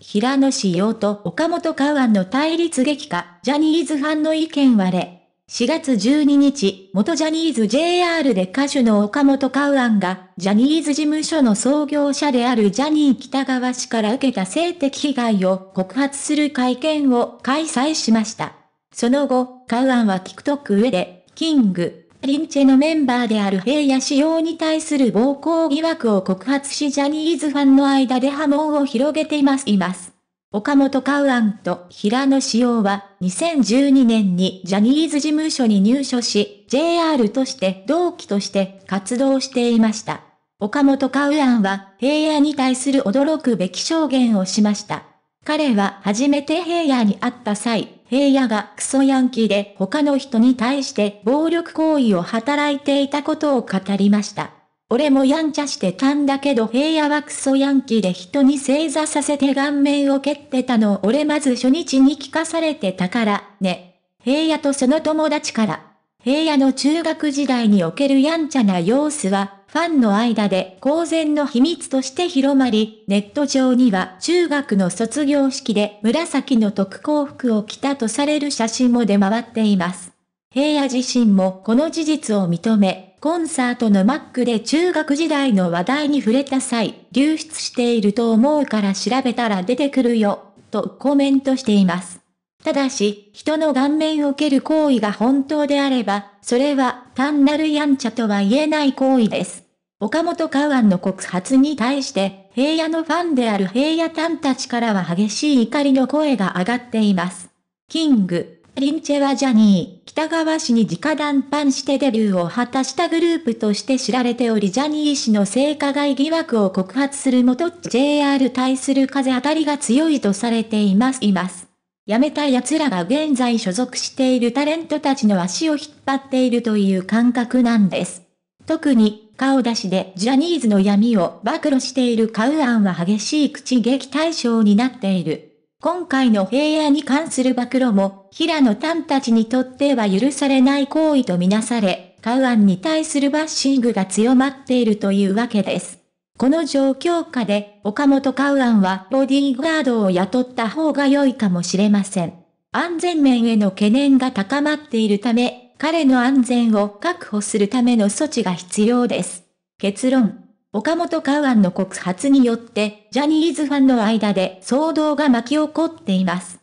平野紫耀と岡本カウアンの対立激化、ジャニーズファンの意見割れ。4月12日、元ジャニーズ JR で歌手の岡本カウアンが、ジャニーズ事務所の創業者であるジャニー北川氏から受けた性的被害を告発する会見を開催しました。その後、カウアンは TikTok 上で、キング、リンチェのメンバーである平野仕様に対する暴行疑惑を告発しジャニーズファンの間で波紋を広げています。います岡本カウアンと平野仕様は2012年にジャニーズ事務所に入所し JR として同期として活動していました。岡本カウアンは平野に対する驚くべき証言をしました。彼は初めて平野に会った際、平野がクソヤンキーで他の人に対して暴力行為を働いていたことを語りました。俺もやんちゃしてたんだけど平野はクソヤンキーで人に正座させて顔面を蹴ってたのを俺まず初日に聞かされてたからね。平野とその友達から。平野の中学時代におけるやんちゃな様子はファンの間で公然の秘密として広まり、ネット上には中学の卒業式で紫の特攻服を着たとされる写真も出回っています。平野自身もこの事実を認め、コンサートのマックで中学時代の話題に触れた際、流出していると思うから調べたら出てくるよ、とコメントしています。ただし、人の顔面を蹴る行為が本当であれば、それは単なるやんちゃとは言えない行為です。岡本川ンの告発に対して、平野のファンである平野ンたちからは激しい怒りの声が上がっています。キング、リンチェはジャニー、北川氏に直談判してデビューを果たしたグループとして知られておりジャニー氏の性加害疑惑を告発するもと JR 対する風当たりが強いとされています。います辞めた奴らが現在所属しているタレントたちの足を引っ張っているという感覚なんです。特に、顔出しでジャニーズの闇を暴露しているカウアンは激しい口撃対象になっている。今回の平野に関する暴露も、平野ンたちにとっては許されない行為とみなされ、カウアンに対するバッシングが強まっているというわけです。この状況下で、岡本カウアンはボディーガードを雇った方が良いかもしれません。安全面への懸念が高まっているため、彼の安全を確保するための措置が必要です。結論。岡本カウアンの告発によって、ジャニーズファンの間で騒動が巻き起こっています。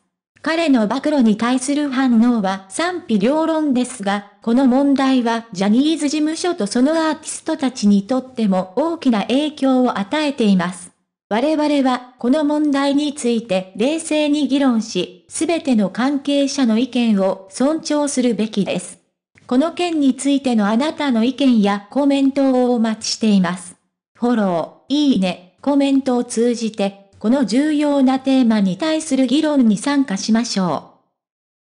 彼の暴露に対する反応は賛否両論ですが、この問題はジャニーズ事務所とそのアーティストたちにとっても大きな影響を与えています。我々はこの問題について冷静に議論し、すべての関係者の意見を尊重するべきです。この件についてのあなたの意見やコメントをお待ちしています。フォロー、いいね、コメントを通じてこの重要なテーマに対する議論に参加しましょう。